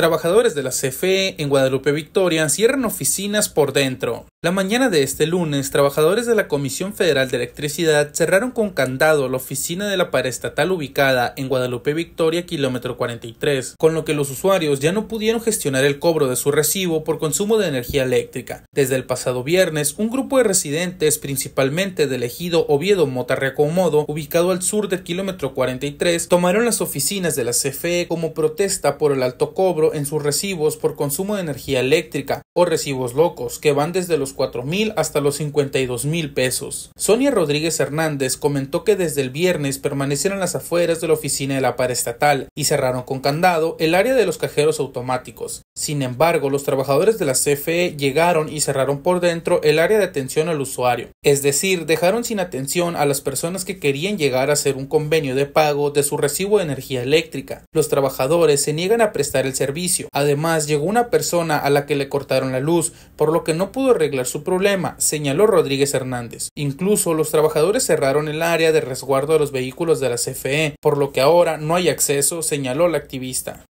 Trabajadores de la CFE en Guadalupe Victoria cierran oficinas por dentro. La mañana de este lunes, trabajadores de la Comisión Federal de Electricidad cerraron con candado la oficina de la estatal ubicada en Guadalupe Victoria, kilómetro 43, con lo que los usuarios ya no pudieron gestionar el cobro de su recibo por consumo de energía eléctrica. Desde el pasado viernes, un grupo de residentes, principalmente del ejido Oviedo Motarreacomodo, ubicado al sur del kilómetro 43, tomaron las oficinas de la CFE como protesta por el alto cobro en sus recibos por consumo de energía eléctrica o recibos locos, que van desde los 4.000 hasta los 52 mil pesos. Sonia Rodríguez Hernández comentó que desde el viernes permanecieron las afueras de la oficina de la Estatal y cerraron con candado el área de los cajeros automáticos. Sin embargo, los trabajadores de la CFE llegaron y cerraron por dentro el área de atención al usuario, es decir, dejaron sin atención a las personas que querían llegar a hacer un convenio de pago de su recibo de energía eléctrica. Los trabajadores se niegan a prestar el servicio. Además, llegó una persona a la que le cortaron la luz, por lo que no pudo arreglar su problema, señaló Rodríguez Hernández. Incluso los trabajadores cerraron el área de resguardo de los vehículos de la CFE, por lo que ahora no hay acceso, señaló la activista.